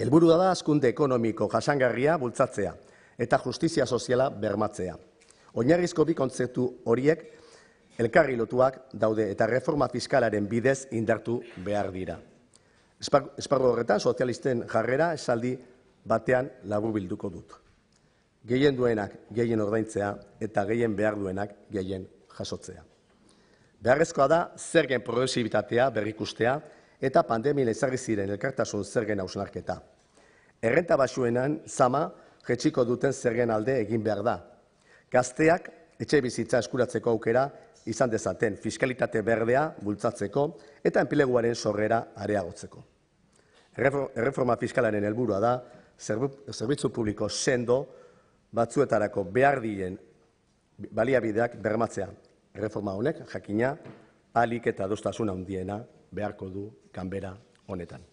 Elburu da da askunde ekonomiko jasangarria bultzatzea eta justizia soziala bermatzea. Oinarrizko bi kontzeptu horiek elkarri lotuak daude eta reforma fiskalaren bidez indartu behar dira. Esparru horretan, sozialisten jarrera esaldi batean labur bilduko dut. Gehien duenak gehien ordaintzea eta gehien behar duenak gehien jasotzea. Beharrezkoa da, zergen progresibitatea berrikustea, eta pandemien ezarri ziren elkartasun zergen hausnarketa. Errenta basuenan, zama, retxiko duten zergen alde egin behar da. Gazteak, etxe bizitza eskuratzeko aukera, izan dezaten fiskalitate berdea bultzatzeko eta enpileguaren sorrera areagotzeko. Erreforma fiskalaren helburua da, zerbitzu publiko sendo batzuetarako behar diren baliabideak bermatzea. Erreforma honek, jakina, alik eta adostasun handiena beharko du kanbera honetan.